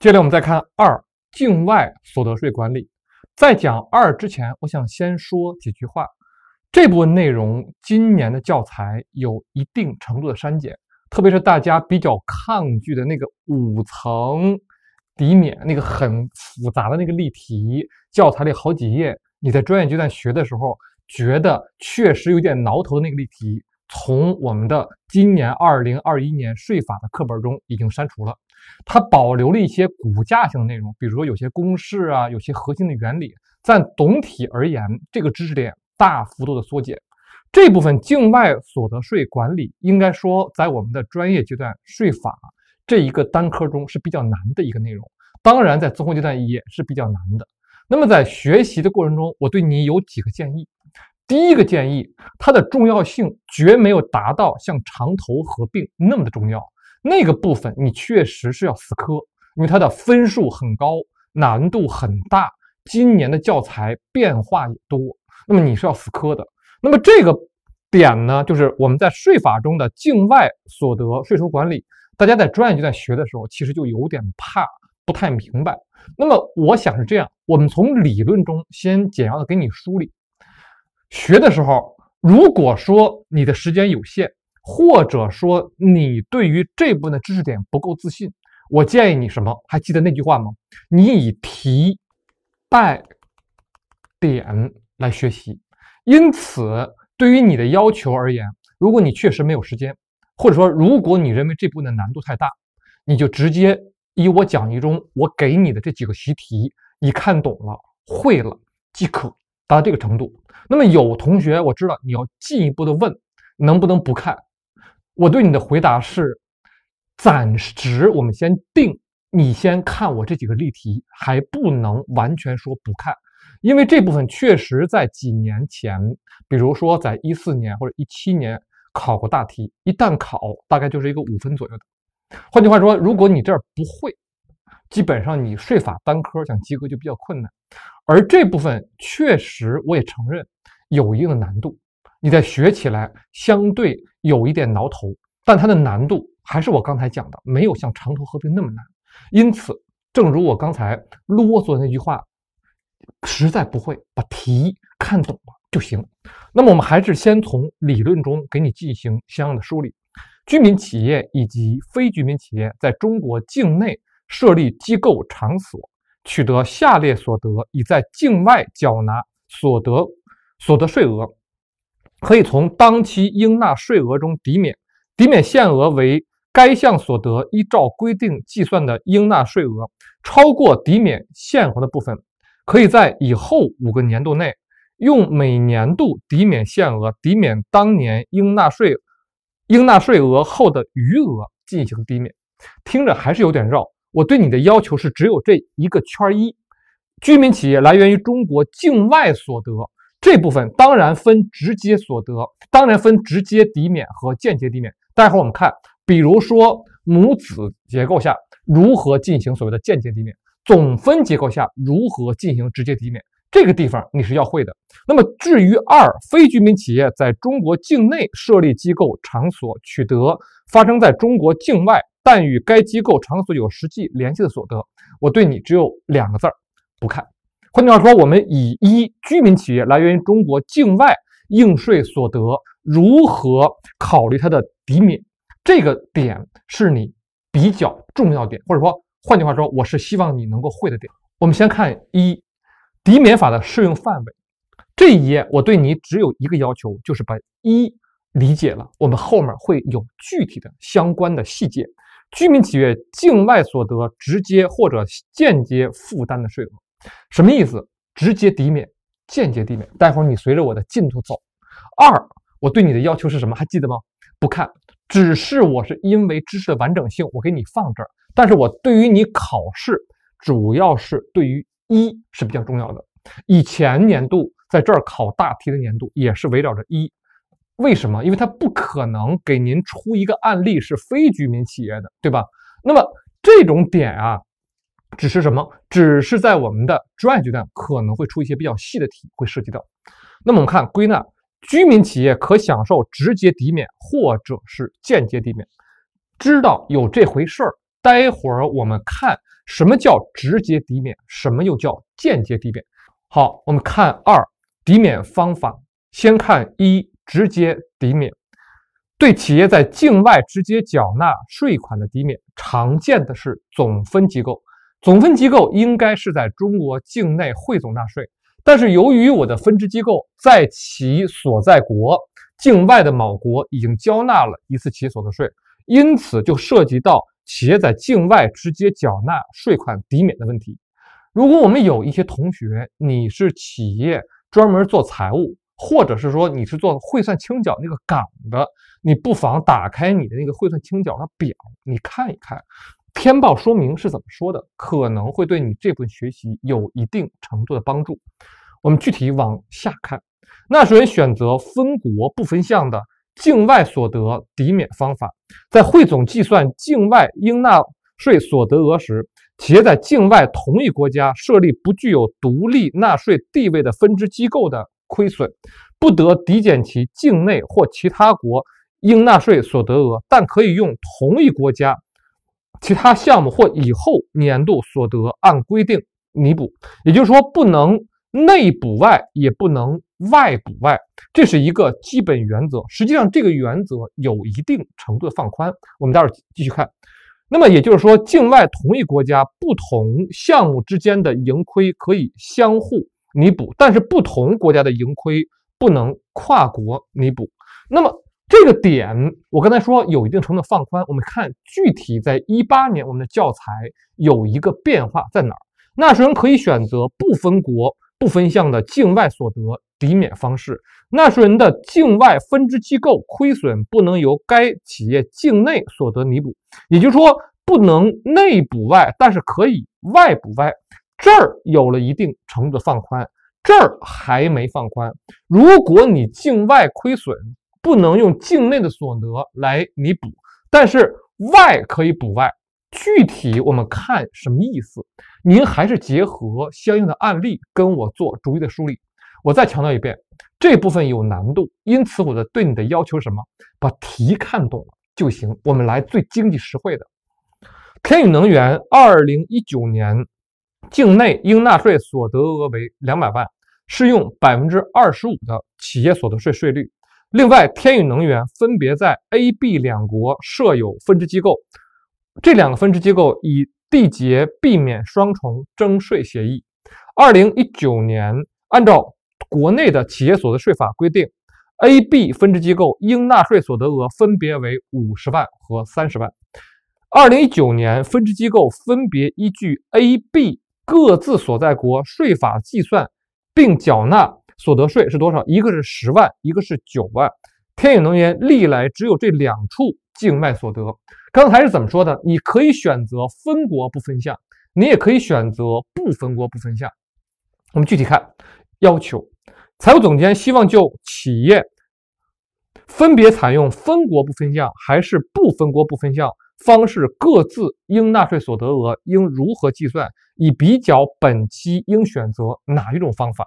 接下来我们再看二境外所得税管理。在讲二之前，我想先说几句话。这部分内容今年的教材有一定程度的删减，特别是大家比较抗拒的那个五层抵免那个很复杂的那个例题，教材里好几页，你在专业阶段学的时候觉得确实有点挠头的那个例题，从我们的今年二零二一年税法的课本中已经删除了。它保留了一些骨架性的内容，比如说有些公式啊，有些核心的原理。但总体而言，这个知识点大幅度的缩减。这部分境外所得税管理，应该说在我们的专业阶段税法这一个单科中是比较难的一个内容。当然，在综合阶段也是比较难的。那么在学习的过程中，我对你有几个建议。第一个建议，它的重要性绝没有达到像长投合并那么的重要。那个部分你确实是要死磕，因为它的分数很高，难度很大，今年的教材变化也多，那么你是要死磕的。那么这个点呢，就是我们在税法中的境外所得税收管理，大家在专业阶段学的时候，其实就有点怕，不太明白。那么我想是这样，我们从理论中先简要的给你梳理。学的时候，如果说你的时间有限。或者说你对于这部分的知识点不够自信，我建议你什么？还记得那句话吗？你以题带点来学习。因此，对于你的要求而言，如果你确实没有时间，或者说如果你认为这部分的难度太大，你就直接以我讲义中我给你的这几个习题，你看懂了会了即可，达到这个程度。那么有同学，我知道你要进一步的问，能不能不看？我对你的回答是，暂时我们先定，你先看我这几个例题，还不能完全说不看，因为这部分确实在几年前，比如说在一四年或者一七年考过大题，一旦考，大概就是一个五分左右的。换句话说，如果你这儿不会，基本上你税法单科想及格就比较困难，而这部分确实我也承认有一定的难度。你在学起来相对有一点挠头，但它的难度还是我刚才讲的，没有像长途合并那么难。因此，正如我刚才啰嗦那句话，实在不会把题看懂了就行。那么，我们还是先从理论中给你进行相应的梳理：居民企业以及非居民企业在中国境内设立机构场所，取得下列所得，已在境外缴纳所得所得税额。可以从当期应纳税额中抵免，抵免限额为该项所得依照规定计算的应纳税额，超过抵免限额的部分，可以在以后五个年度内，用每年度抵免限额抵免当年应纳税应纳税额后的余额进行抵免。听着还是有点绕，我对你的要求是只有这一个圈一，居民企业来源于中国境外所得。这部分当然分直接所得，当然分直接抵免和间接抵免。待会儿我们看，比如说母子结构下如何进行所谓的间接抵免，总分结构下如何进行直接抵免，这个地方你是要会的。那么至于二，非居民企业在中国境内设立机构场所取得发生在中国境外但与该机构场所有实际联系的所得，我对你只有两个字儿，不看。换句话说，我们以一居民企业来源于中国境外应税所得，如何考虑它的抵免？这个点是你比较重要点，或者说，换句话说，我是希望你能够会的点。我们先看一抵免法的适用范围，这一页我对你只有一个要求，就是把一理解了。我们后面会有具体的相关的细节。居民企业境外所得直接或者间接负担的税额。什么意思？直接抵免，间接抵免。待会儿你随着我的进度走。二，我对你的要求是什么？还记得吗？不看，只是我是因为知识的完整性，我给你放这儿。但是我对于你考试，主要是对于一是比较重要的。以前年度在这儿考大题的年度也是围绕着一。为什么？因为它不可能给您出一个案例是非居民企业的，对吧？那么这种点啊。只是什么？只是在我们的专业阶段可能会出一些比较细的题，会涉及到。那么我们看归纳，居民企业可享受直接抵免或者是间接抵免，知道有这回事儿。待会儿我们看什么叫直接抵免，什么又叫间接抵免。好，我们看二抵免方法，先看一直接抵免，对企业在境外直接缴纳税款的抵免，常见的是总分机构。总分机构应该是在中国境内汇总纳税，但是由于我的分支机构在其所在国境外的某国已经交纳了一次企业所得税，因此就涉及到企业在境外直接缴纳税款抵免的问题。如果我们有一些同学，你是企业专门做财务，或者是说你是做汇算清缴那个岗的，你不妨打开你的那个汇算清缴的表，你看一看。填报说明是怎么说的？可能会对你这部分学习有一定程度的帮助。我们具体往下看。纳税人选择分国不分项的境外所得抵免方法，在汇总计算境外应纳税所得额时，企业在境外同一国家设立不具有独立纳税地位的分支机构的亏损，不得抵减其境内或其他国应纳税所得额，但可以用同一国家。其他项目或以后年度所得按规定弥补，也就是说不能内补外，也不能外补外，这是一个基本原则。实际上，这个原则有一定程度的放宽。我们待会儿继续看。那么也就是说，境外同一国家不同项目之间的盈亏可以相互弥补，但是不同国家的盈亏不能跨国弥补。那么。这个点，我刚才说有一定程度放宽。我们看具体在一八年，我们的教材有一个变化在哪儿？纳税人可以选择不分国、不分项的境外所得抵免方式。纳税人的境外分支机构亏损不能由该企业境内所得弥补，也就是说不能内补外，但是可以外补外。这儿有了一定程度的放宽，这儿还没放宽。如果你境外亏损，不能用境内的所得来弥补，但是外可以补外。具体我们看什么意思？您还是结合相应的案例跟我做逐一的梳理。我再强调一遍，这部分有难度，因此我的对你的要求是什么？把题看懂了就行。我们来最经济实惠的。天宇能源二零一九年境内应纳税所得额为两百万，适用百分之二十五的企业所得税税率。另外，天宇能源分别在 A、B 两国设有分支机构，这两个分支机构以缔结避免双重征税协议。二零一九年，按照国内的企业所得税法规定，A、B 分支机构应纳税所得额分别为五十万和三十万。二零一九年，分支机构分别依据 A、B 各自所在国税法计算并缴纳。所得税是多少？一个是十万，一个是九万。天影能源历来只有这两处境外所得。刚才是怎么说的？你可以选择分国不分项，你也可以选择不分国不分项。我们具体看要求：财务总监希望就企业分别采用分国不分项还是不分国不分项方式，各自应纳税所得额应如何计算，以比较本期应选择哪一种方法。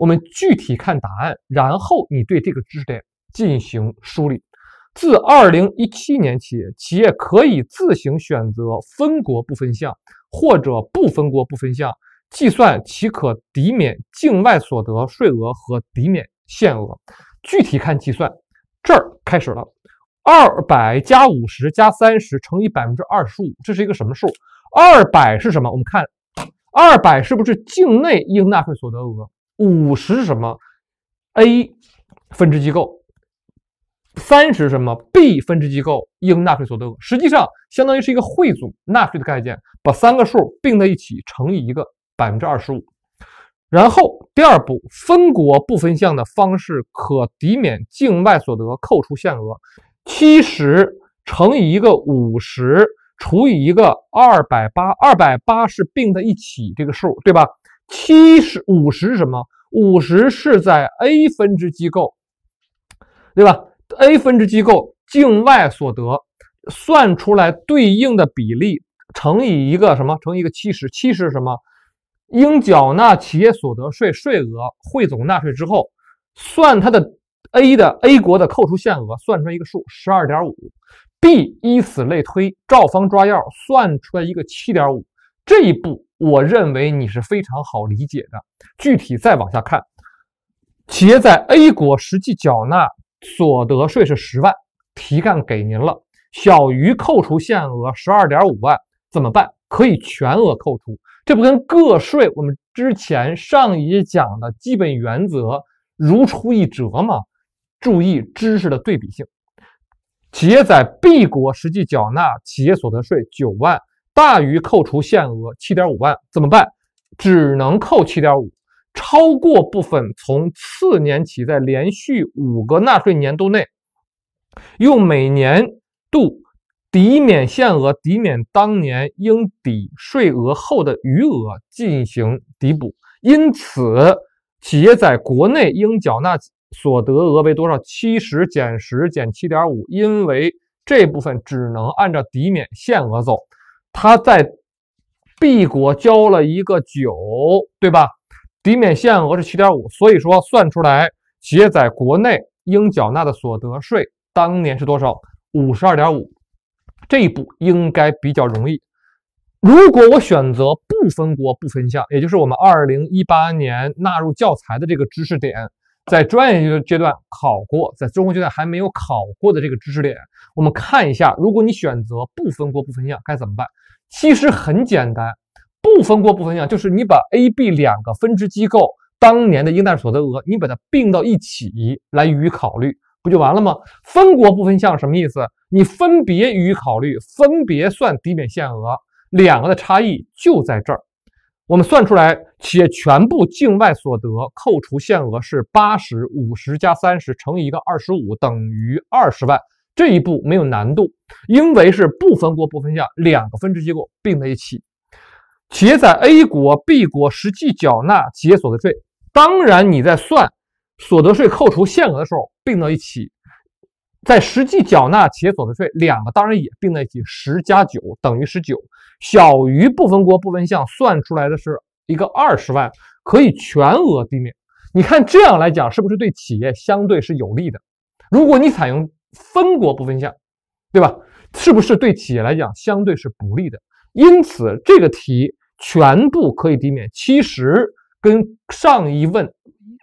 我们具体看答案，然后你对这个知识点进行梳理。自二零一七年起，企业可以自行选择分国不分项或者不分国不分项计算其可抵免境外所得税额和抵免限额。具体看计算，这儿开始了：二百加五十加三十乘以百分之二十五，这是一个什么数？二百是什么？我们看，二百是不是境内应纳税所得额？五十什么？A 分支机构，三十什么？B 分支机构应纳税所得额，实际上相当于是一个汇总纳税的概念，把三个数并在一起乘以一个百分之二十五。然后第二步，分国不分项的方式可抵免境外所得扣除限额，七十乘以一个五十除以一个二百八，二百八是并在一起这个数，对吧？七十五十什么？五十是在 A 分支机构，对吧？A 分支机构境外所得算出来对应的比例乘以一个什么？乘以一个七十七十什么？应缴纳企业所得税税额汇总纳税之后，算它的 A 的 A 国的扣除限额，算出来一个数十二点五。B 依此类推，照方抓药算出来一个七点五。这一步，我认为你是非常好理解的。具体再往下看，企业在 A 国实际缴纳所得税是十万，题干给您了，小于扣除限额十二点五万，怎么办？可以全额扣除。这不跟个税我们之前上一讲的基本原则如出一辙吗？注意知识的对比性。企业在 B 国实际缴纳企业所得税九万。大于扣除限额七点五万怎么办？只能扣七点五，超过部分从次年起在连续五个纳税年度内，用每年度抵免限额抵免当年应抵税额后的余额进行抵补。因此，企业在国内应缴纳所得额为多少？七十减十减七点五，因为这部分只能按照抵免限额走。他在 B 国交了一个九，对吧？抵免限额是七点五，所以说算出来企业在国内应缴纳的所得税当年是多少？五十二点五。这一步应该比较容易。如果我选择不分国不分项，也就是我们二零一八年纳入教材的这个知识点，在专业阶段考过，在综合阶段还没有考过的这个知识点。我们看一下，如果你选择不分国不分项该怎么办？其实很简单，不分国不分项就是你把 A、B 两个分支机构当年的应纳税所得额，你把它并到一起来予以考虑，不就完了吗？分国不分项什么意思？你分别予以考虑，分别算抵免限额，两个的差异就在这儿。我们算出来，企业全部境外所得扣除限额是八十五十加三十乘以一个二十五，等于二十万。这一步没有难度，因为是不分国不分项两个分支机构并在一起，企业在 A 国、B 国实际缴纳企业所得税，当然你在算所得税扣除限额的时候并到一起，在实际缴纳企业所得税两个当然也并在一起，十加九等于十九，小于不分国不分项算出来的是一个二十万，可以全额抵免。你看这样来讲是不是对企业相对是有利的？如果你采用。分国不分项，对吧？是不是对企业来讲相对是不利的？因此，这个题全部可以抵免其实跟上一问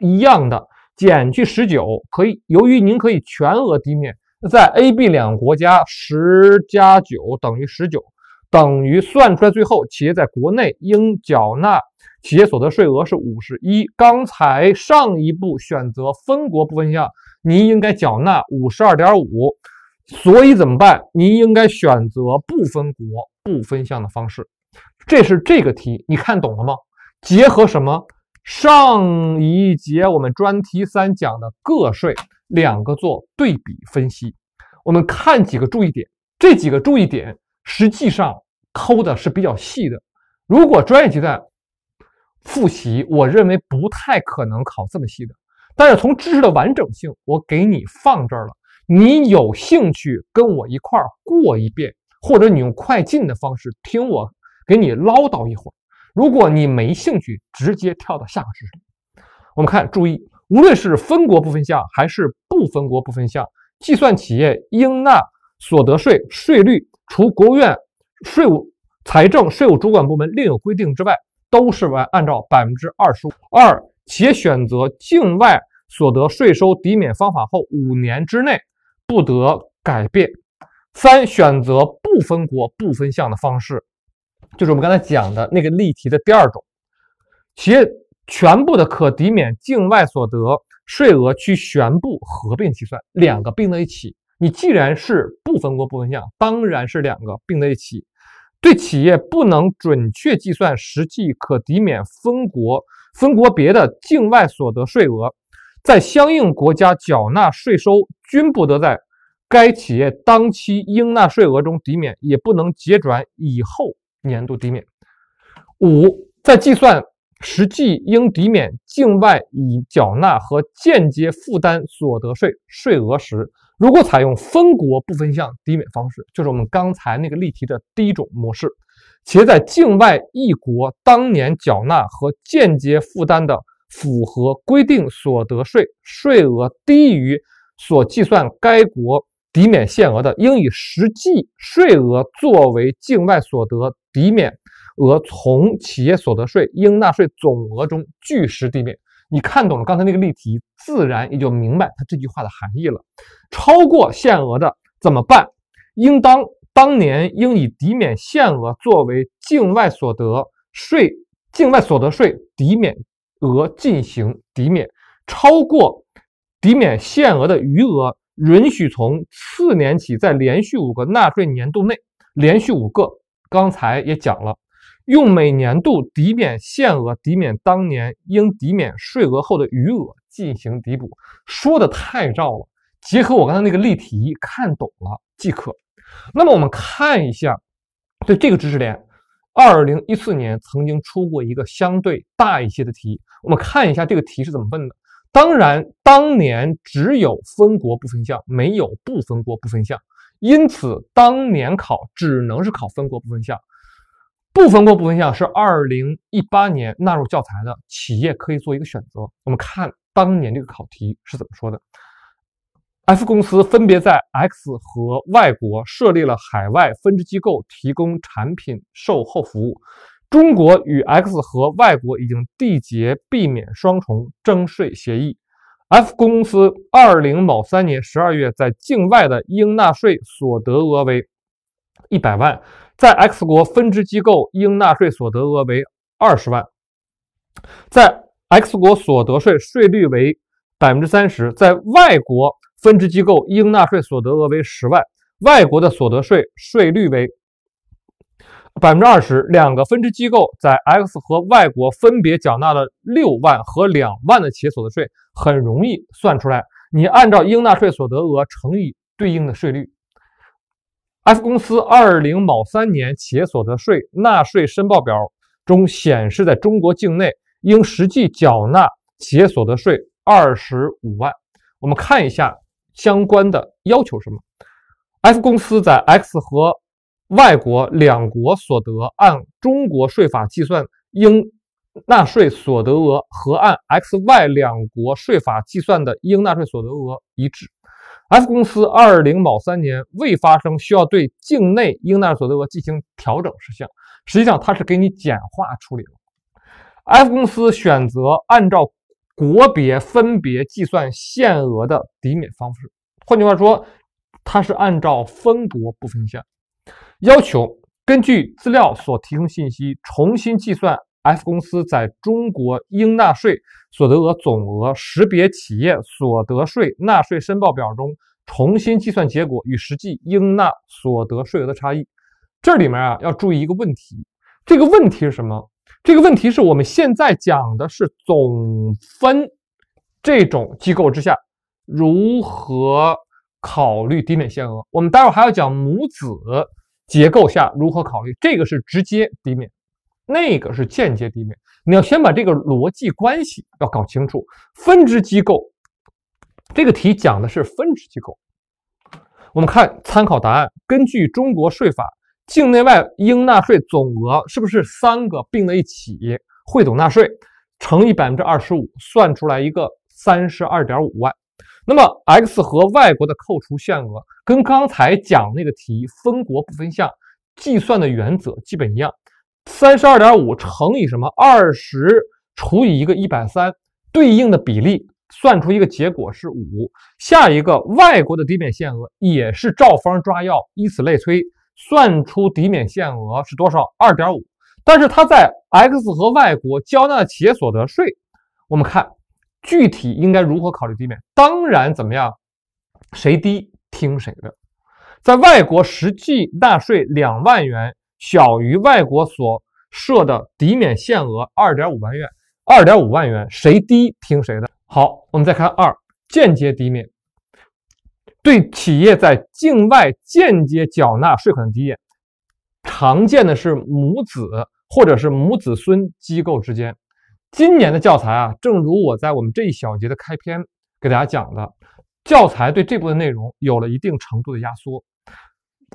一样的，减去十九可以。由于您可以全额抵免，在 A、B 两国家十加九等于十九，等于算出来最后企业在国内应缴纳。企业所得税额是五十一，刚才上一步选择分国不分项，您应该缴纳五十二点五，所以怎么办？您应该选择不分国不分项的方式。这是这个题，你看懂了吗？结合什么？上一节我们专题三讲的个税两个做对比分析。我们看几个注意点，这几个注意点实际上抠的是比较细的。如果专业阶段。复习，我认为不太可能考这么细的，但是从知识的完整性，我给你放这儿了。你有兴趣跟我一块儿过一遍，或者你用快进的方式听我给你唠叨一会儿。如果你没兴趣，直接跳到下个知识。我们看，注意，无论是分国不分项还是不分国不分项，计算企业应纳所得税税率，除国务院税务、财政税务主管部门另有规定之外。都是按按照百分之二十五二，且选择境外所得税收抵免方法后五年之内不得改变。三，选择不分国不分项的方式，就是我们刚才讲的那个例题的第二种，企业全部的可抵免境外所得税额去全部合并计算，两个并在一起。你既然是不分国不分项，当然是两个并在一起。对企业不能准确计算实际可抵免分国分国别的境外所得税额，在相应国家缴纳税收均不得在该企业当期应纳税额中抵免，也不能结转以后年度抵免。五，在计算实际应抵免境外已缴纳和间接负担所得税税额时，如果采用分国不分项抵免方式，就是我们刚才那个例题的第一种模式，且在境外一国当年缴纳和间接负担的符合规定所得税税额低于所计算该国抵免限额的，应以实际税额作为境外所得抵免额，从企业所得税应纳税总额中据实抵免。你看懂了刚才那个例题，自然也就明白他这句话的含义了。超过限额的怎么办？应当当年应以抵免限额作为境外所得税境外所得税抵免额进行抵免。超过抵免限额的余额，允许从次年起在连续五个纳税年度内，连续五个，刚才也讲了。用每年度抵免限额抵免当年应抵免税额后的余额进行抵补，说的太绕了。结合我刚才那个例题，看懂了即可。那么我们看一下，对这个知识点，二零一四年曾经出过一个相对大一些的题。我们看一下这个题是怎么问的。当然，当年只有分国不分项，没有不分国不分项，因此当年考只能是考分国不分项。不分过不分项是二零一八年纳入教材的，企业可以做一个选择。我们看当年这个考题是怎么说的：F 公司分别在 X 和 Y 国设立了海外分支机构，提供产品售后服务。中国与 X 和 Y 国已经缔结避免双重征税协议。F 公司二零某三年十二月在境外的应纳税所得额为。一百万在 X 国分支机构应纳税所得额为二十万，在 X 国所得税税率为百分之三十，在外国分支机构应纳税所得额为十万，外国的所得税税率为百分之二十。两个分支机构在 X 和外国分别缴纳了六万和两万的企业所得税，很容易算出来。你按照应纳税所得额乘以对应的税率。F 公司二零某三年企业所得税纳税申报表中显示，在中国境内应实际缴纳企业所得税二十五万。我们看一下相关的要求：什么？F 公司在 X 和外国两国所得按中国税法计算应纳税所得额，和按 X、Y 两国税法计算的应纳税所得额一致。F 公司二零某三年未发生需要对境内应纳税所得额进行调整事项，实际上它是给你简化处理了。F 公司选择按照国别分别计算限额的抵免方式，换句话说，它是按照分国不分项要求，根据资料所提供信息重新计算。F 公司在中国应纳税所得额总额识别企业所得税纳税申报表中重新计算结果与实际应纳所得税额的差异。这里面啊要注意一个问题，这个问题是什么？这个问题是我们现在讲的是总分这种机构之下如何考虑抵免限额。我们待会还要讲母子结构下如何考虑，这个是直接抵免。那个是间接抵免，你要先把这个逻辑关系要搞清楚。分支机构这个题讲的是分支机构，我们看参考答案。根据中国税法，境内外应纳税总额是不是三个并在一起汇总纳税，乘以百分之二十五，算出来一个三十二点五万。那么，X 和 y 国的扣除限额跟刚才讲那个题分国不分项计算的原则基本一样。三十二点五乘以什么二十除以一个一百三，对应的比例算出一个结果是五。下一个外国的抵免限额也是照方抓药，以此类推，算出抵免限额是多少？二点五。但是他在 X 和 Y 国交纳企业所得税，我们看具体应该如何考虑抵免。当然，怎么样，谁低听谁的。在外国实际纳税两万元。小于外国所设的抵免限额二点五万元，二点五万元谁低听谁的。好，我们再看二间接抵免，对企业在境外间接缴纳税款的抵免，常见的是母子或者是母子孙机构之间。今年的教材啊，正如我在我们这一小节的开篇给大家讲的，教材对这部分内容有了一定程度的压缩。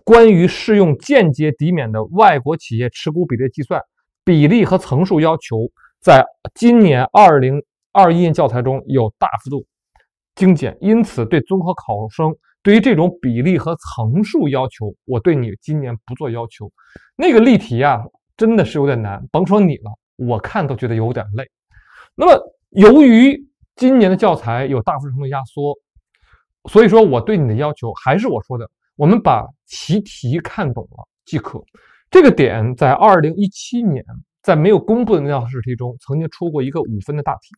关于适用间接抵免的外国企业持股比例计算比例和层数要求，在今年二零二一年教材中有大幅度精简，因此对综合考生对于这种比例和层数要求，我对你今年不做要求。那个例题啊，真的是有点难，甭说你了，我看都觉得有点累。那么由于今年的教材有大幅度压缩，所以说我对你的要求还是我说的。我们把习题看懂了即可。这个点在二零一七年，在没有公布的那道试题中，曾经出过一个五分的大题。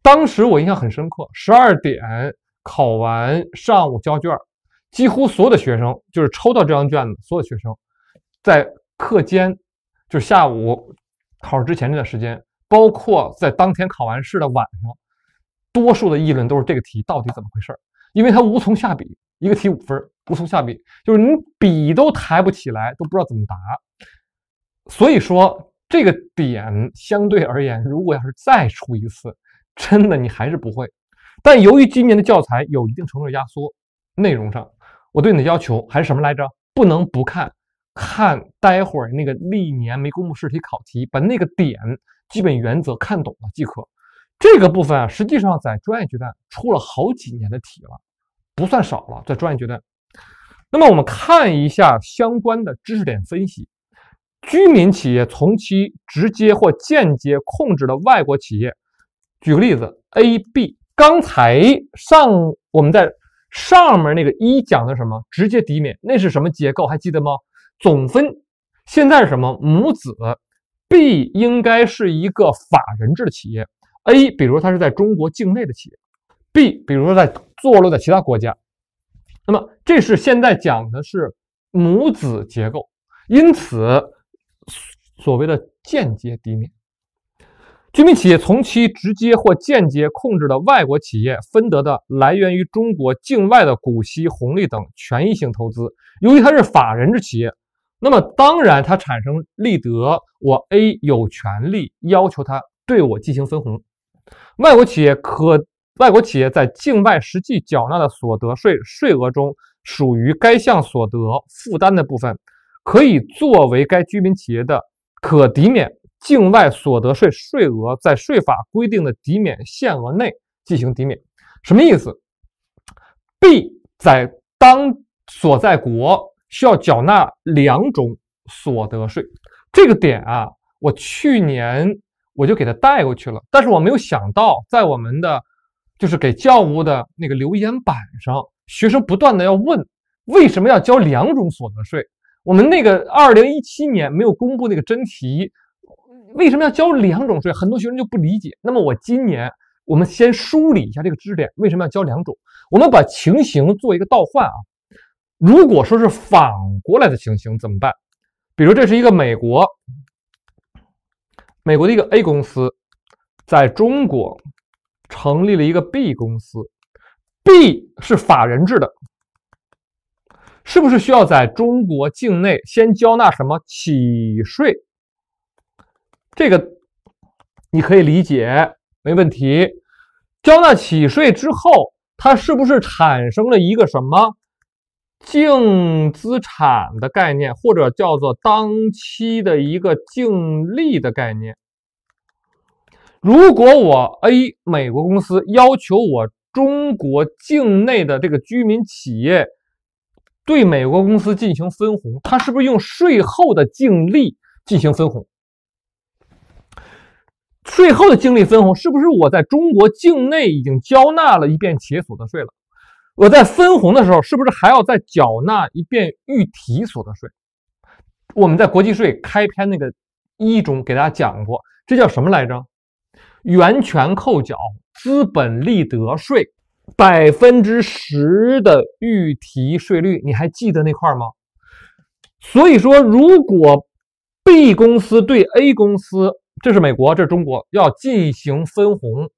当时我印象很深刻。十二点考完，上午交卷，几乎所有的学生就是抽到这张卷子，所有学生在课间，就是下午考试之前这段时间，包括在当天考完试的晚上，多数的议论都是这个题到底怎么回事儿，因为它无从下笔。一个题五分，无从下笔就是你笔都抬不起来，都不知道怎么答。所以说这个点相对而言，如果要是再出一次，真的你还是不会。但由于今年的教材有一定程度压缩，内容上我对你的要求还是什么来着？不能不看，看待会儿那个历年没公布试题考题，把那个点基本原则看懂了即可。这个部分啊，实际上在专业阶段出了好几年的题了。不算少了，在专业阶段。那么我们看一下相关的知识点分析：居民企业从其直接或间接控制的外国企业，举个例子，A、B。刚才上我们在上面那个一讲的什么直接抵免，那是什么结构？还记得吗？总分。现在是什么母子？B 应该是一个法人制的企业，A 比如它是在中国境内的企业，B 比如说在。坐落在其他国家，那么这是现在讲的是母子结构，因此所谓的间接抵免，居民企业从其直接或间接控制的外国企业分得的来源于中国境外的股息红利等权益性投资，由于它是法人制企业，那么当然它产生利得，我 A 有权利要求它对我进行分红，外国企业可。外国企业在境外实际缴纳的所得税税额中，属于该项所得负担的部分，可以作为该居民企业的可抵免境外所得税税额，在税法规定的抵免限额内进行抵免。什么意思？B 在当所在国需要缴纳两种所得税，这个点啊，我去年我就给他带过去了，但是我没有想到在我们的。就是给教务的那个留言板上，学生不断的要问，为什么要交两种所得税？我们那个二零一七年没有公布那个真题，为什么要交两种税？很多学生就不理解。那么我今年，我们先梳理一下这个知识点，为什么要交两种？我们把情形做一个倒换啊，如果说是反过来的情形怎么办？比如这是一个美国，美国的一个 A 公司在中国。成立了一个 B 公司，B 是法人制的，是不是需要在中国境内先交纳什么起税？这个你可以理解，没问题。交纳起税之后，它是不是产生了一个什么净资产的概念，或者叫做当期的一个净利的概念？如果我 A 美国公司要求我中国境内的这个居民企业对美国公司进行分红，它是不是用税后的净利进行分红？税后的净利分红是不是我在中国境内已经交纳了一遍企业所得税了？我在分红的时候是不是还要再缴纳一遍预提所得税？我们在国际税开篇那个一中给大家讲过，这叫什么来着？源泉扣缴资本利得税，百分之十的预提税率，你还记得那块吗？所以说，如果 B 公司对 A 公司，这是美国，这是中国，要进行分红，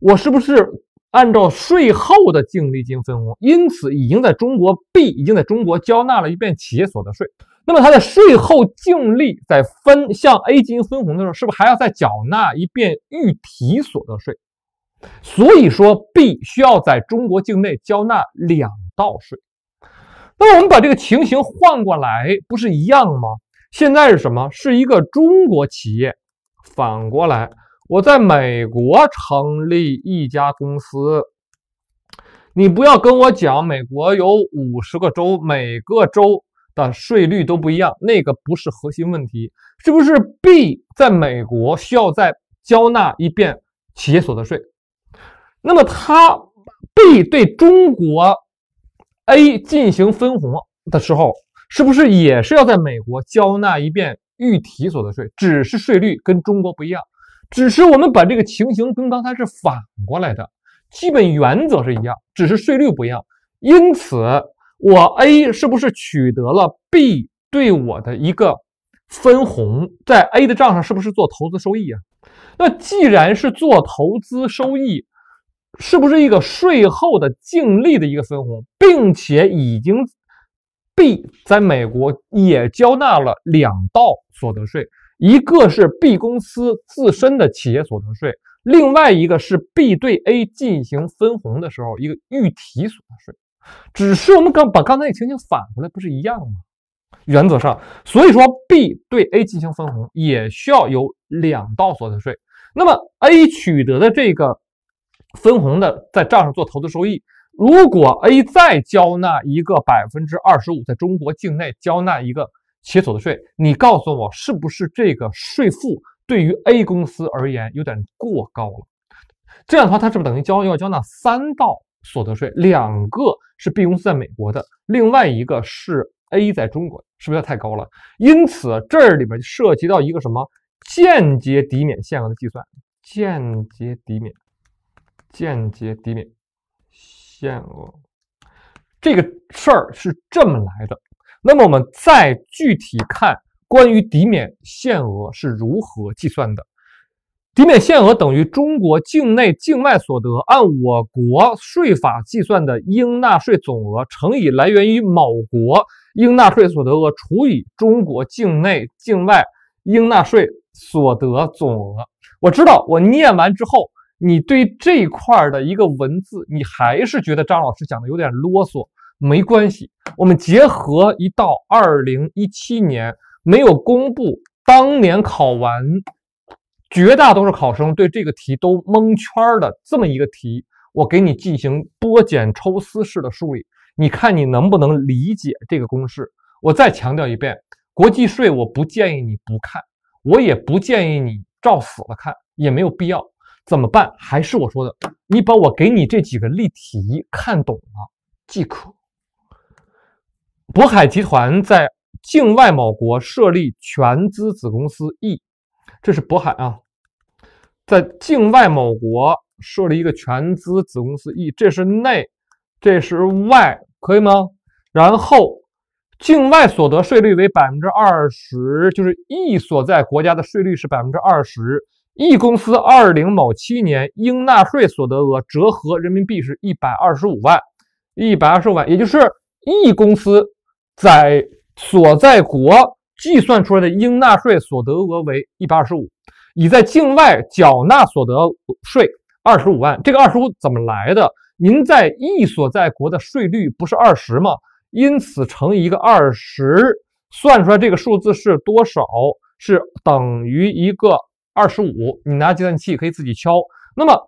我是不是？按照税后的净利进行分红，因此已经在中国 B 已经在中国交纳了一遍企业所得税。那么它的税后净利在分向 A 进行分红的时候，是不是还要再缴纳一遍预提所得税？所以说 B 需要在中国境内交纳两道税。那我们把这个情形换过来，不是一样吗？现在是什么？是一个中国企业反过来。我在美国成立一家公司，你不要跟我讲美国有五十个州，每个州的税率都不一样，那个不是核心问题。是不是 B 在美国需要再交纳一遍企业所得税？那么他 B 对中国 A 进行分红的时候，是不是也是要在美国交纳一遍预提所得税？只是税率跟中国不一样。只是我们把这个情形跟刚才是反过来的，基本原则是一样，只是税率不一样。因此，我 A 是不是取得了 B 对我的一个分红，在 A 的账上是不是做投资收益啊？那既然是做投资收益，是不是一个税后的净利的一个分红，并且已经 B 在美国也交纳了两道所得税？一个是 B 公司自身的企业所得税，另外一个是 B 对 A 进行分红的时候一个预提所得税，只是我们刚把刚才那情形反过来，不是一样吗？原则上，所以说 B 对 A 进行分红也需要有两道所得税。那么 A 取得的这个分红的，在账上做投资收益，如果 A 再交纳一个百分之二十五，在中国境内交纳一个。企业所得税，你告诉我，是不是这个税负对于 A 公司而言有点过高了？这样的话，它是不是等于交要交纳三道所得税？两个是 B 公司在美国的，另外一个是 A 在中国是不是要太高了？因此，这里边涉及到一个什么间接抵免限额的计算？间接抵免，间接抵免限额，这个事儿是这么来的。那么我们再具体看，关于抵免限额是如何计算的？抵免限额等于中国境内境外所得按我国税法计算的应纳税总额乘以来源于某国应纳税所得额除以中国境内境外应纳税所得总额。我知道，我念完之后，你对这块的一个文字，你还是觉得张老师讲的有点啰嗦。没关系，我们结合一到二零一七年没有公布当年考完，绝大多数考生对这个题都蒙圈的这么一个题，我给你进行剥茧抽丝式的梳理，你看你能不能理解这个公式？我再强调一遍，国际税我不建议你不看，我也不建议你照死了看，也没有必要。怎么办？还是我说的，你把我给你这几个例题看懂了即可。渤海集团在境外某国设立全资子公司 E，这是渤海啊，在境外某国设立一个全资子公司 E，这是内，这是外，可以吗？然后，境外所得税率为百分之二十，就是 E 所在国家的税率是百分之二十。E 公司二零某七年应纳税所得额折合人民币是一百二十五万，一百二十五万，也就是 E 公司。在所在国计算出来的应纳税所得额为一百二十五，已在境外缴纳所得税二十五万。这个二十五怎么来的？您在 E 所在国的税率不是二十吗？因此乘以一个二十，算出来这个数字是多少？是等于一个二十五。你拿计算器可以自己敲。那么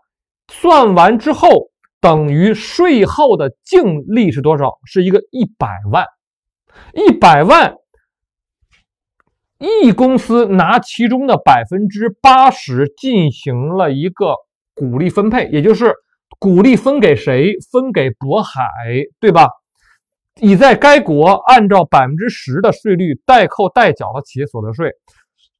算完之后，等于税后的净利是多少？是一个一百万。一百万，E 公司拿其中的百分之八十进行了一个股利分配，也就是股利分给谁？分给渤海，对吧？已在该国按照百分之十的税率代扣代缴了企业所得税，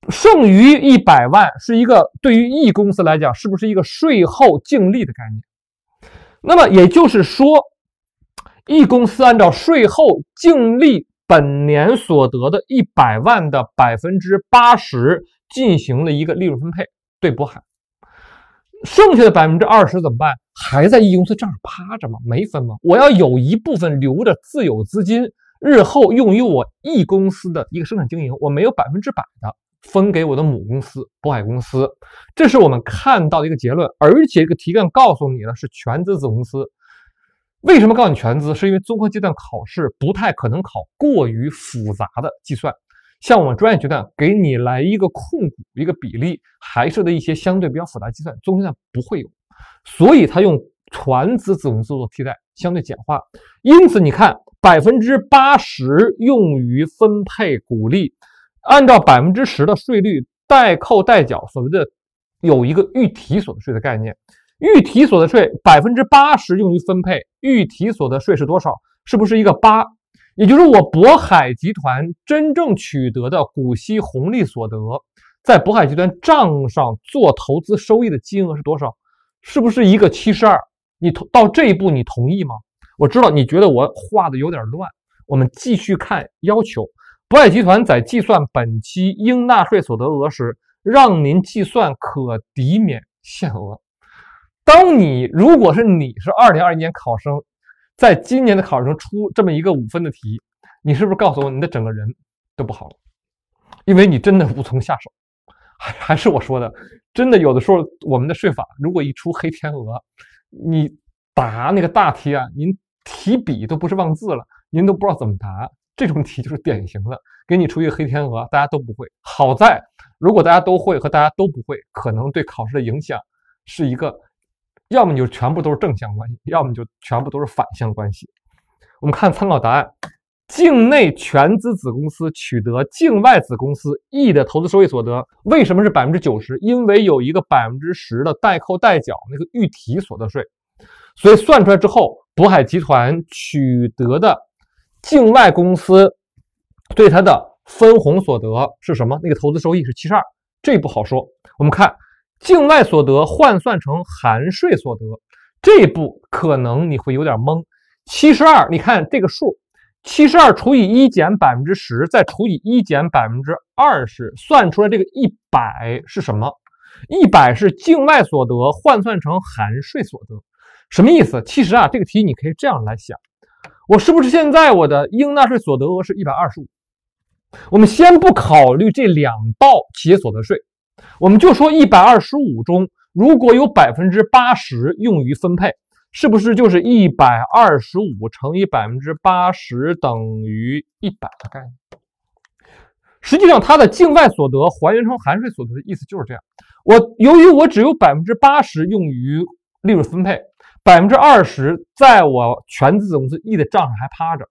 剩余一百万是一个对于 E 公司来讲，是不是一个税后净利的概念？那么也就是说。E 公司按照税后净利本年所得的一百万的百分之八十进行了一个利润分配，对渤海，剩下的百分之二十怎么办？还在 E 公司账上趴着吗？没分吗？我要有一部分留着自有资金，日后用于我 E 公司的一个生产经营，我没有百分之百的分给我的母公司渤海公司，这是我们看到的一个结论。而且这个题干告诉你了，是全资子公司。为什么告诉你全资？是因为综合阶段考试不太可能考过于复杂的计算，像我们专业阶段给你来一个控股、一个比例，还是的一些相对比较复杂计算，综合阶段不会有，所以他用全资子公司做替代，相对简化。因此你看，百分之八十用于分配股利，按照百分之十的税率代扣代缴，所谓的有一个预提所得税的概念。预提所得税百分之八十用于分配，预提所得税是多少？是不是一个八？也就是我渤海集团真正取得的股息红利所得，在渤海集团账上做投资收益的金额是多少？是不是一个七十二？你同到这一步，你同意吗？我知道你觉得我画的有点乱，我们继续看要求。渤海集团在计算本期应纳税所得额时，让您计算可抵免限额。当你如果是你是二零二一年考生，在今年的考试中出这么一个五分的题，你是不是告诉我你的整个人都不好了？因为你真的无从下手。还还是我说的，真的有的时候我们的税法如果一出黑天鹅，你答那个大题啊，您提笔都不是忘字了，您都不知道怎么答。这种题就是典型的，给你出一个黑天鹅，大家都不会。好在如果大家都会和大家都不会，可能对考试的影响是一个。要么就全部都是正相关系，要么就全部都是反向关系。我们看参考答案：境内全资子公司取得境外子公司 E 的投资收益所得，为什么是百分之九十？因为有一个百分之十的代扣代缴那个预提所得税，所以算出来之后，渤海集团取得的境外公司对它的分红所得是什么？那个投资收益是七十二，这不好说。我们看。境外所得换算成含税所得这一步可能你会有点懵。七十二，你看这个数，七十二除以一减百分之十，再除以一减百分之二十，算出来这个一百是什么？一百是境外所得换算成含税所得，什么意思？其实啊，这个题你可以这样来想：我是不是现在我的应纳税所得额是一百二十五？我们先不考虑这两道企业所得税。我们就说一百二十五中，如果有百分之八十用于分配，是不是就是一百二十五乘以百分之八十等于一百的概念？实际上，它的境外所得还原成含税所得的意思就是这样。我由于我只有百分之八十用于利润分配，百分之二十在我全资子公司 E 的账上还趴着，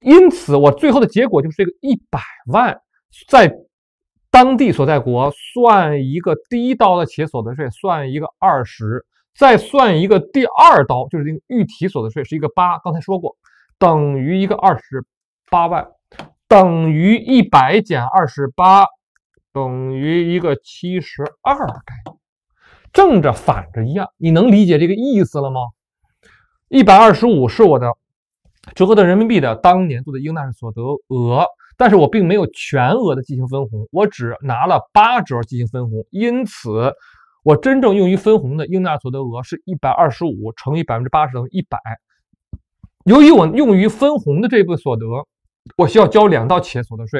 因此我最后的结果就是这个一百万在。当地所在国算一个第一刀的企业所得税，算一个二十，再算一个第二刀，就是个预提所得税是一个八，刚才说过，等于一个二十八万，等于一百减二十八，等于一个七十二，正着反着一样，你能理解这个意思了吗？一百二十五是我的折合的人民币的当年度的应纳税所得额。但是我并没有全额的进行分红，我只拿了八折进行分红，因此我真正用于分红的应纳所得额是一百二十五乘以百分之八十等于一百。由于我用于分红的这部分所得，我需要交两道企业所得税，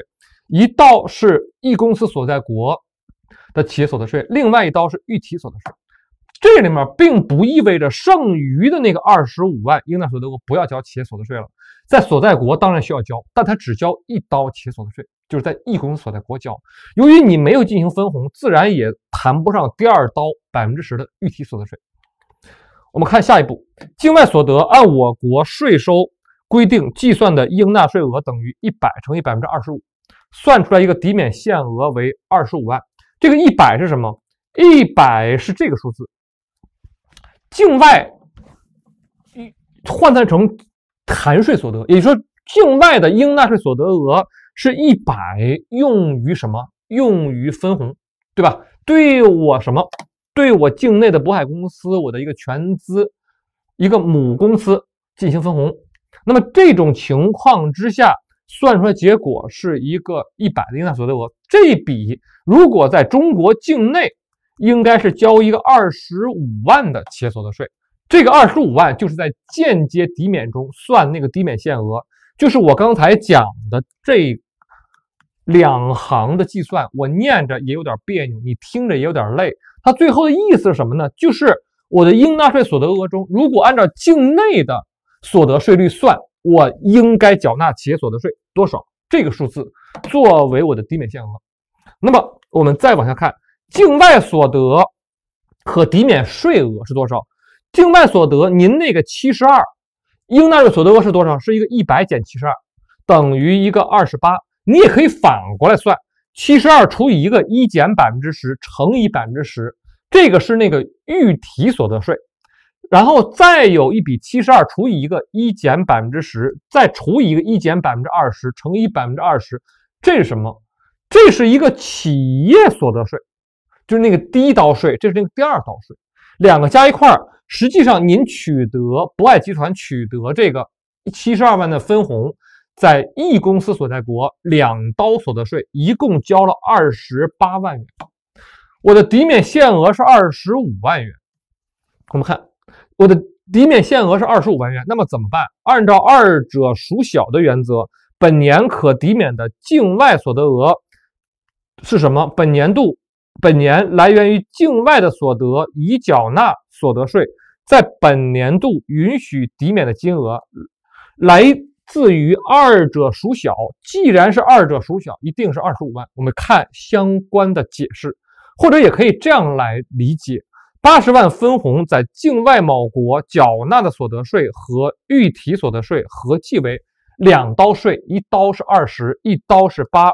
一道是一公司所在国的企业所得税，另外一道是预提所得税。这里面并不意味着剩余的那个二十五万应纳税所得不要交企业所得税了，在所在国当然需要交，但它只交一刀企业所得税，就是在一公司所在国交。由于你没有进行分红，自然也谈不上第二刀百分之十的预提所得税。我们看下一步，境外所得按我国税收规定计算的应纳税额等于一百乘以百分之二十五，算出来一个抵免限额为二十五万。这个一百是什么？一百是这个数字。境外换算成含税所得，也就是说，境外的应纳税所得额是一百，用于什么？用于分红，对吧？对我什么？对我境内的渤海公司，我的一个全资一个母公司进行分红。那么这种情况之下，算出来结果是一个一百的应纳税所得额。这笔如果在中国境内。应该是交一个二十五万的企业所得税，这个二十五万就是在间接抵免中算那个抵免限额，就是我刚才讲的这两行的计算，我念着也有点别扭，你听着也有点累。它最后的意思是什么呢？就是我的应纳税所得额中，如果按照境内的所得税率算，我应该缴纳企业所得税多少？这个数字作为我的抵免限额。那么我们再往下看。境外所得可抵免税额是多少？境外所得您那个七十二应纳税所得额是多少？是一个一百减七十二，等于一个二十八。你也可以反过来算，七十二除以一个一减百分之十乘以百分之十，这个是那个预提所得税。然后再有一笔七十二除以一个一减百分之十，再除以一个一减百分之二十乘以百分之二十，这是什么？这是一个企业所得税。就是那个第一刀税，这是那个第二刀税，两个加一块儿，实际上您取得博爱集团取得这个七十二万的分红，在 E 公司所在国两刀所得税一共交了二十八万元。我的抵免限额是二十五万元。我们看我的抵免限额是二十五万元，那么怎么办？按照二者孰小的原则，本年可抵免的境外所得额是什么？本年度。本年来源于境外的所得已缴纳所得税，在本年度允许抵免的金额，来自于二者孰小。既然是二者孰小，一定是二十五万。我们看相关的解释，或者也可以这样来理解：八十万分红在境外某国缴纳的所得税和预提所得税合计为两刀税，一刀是二十一刀是八。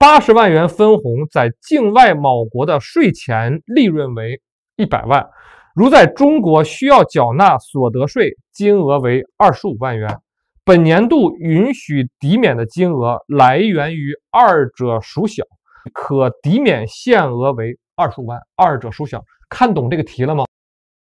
八十万元分红在境外某国的税前利润为一百万，如在中国需要缴纳所得税金额为二十五万元，本年度允许抵免的金额来源于二者属小，可抵免限额为二十五万，二者属小，看懂这个题了吗？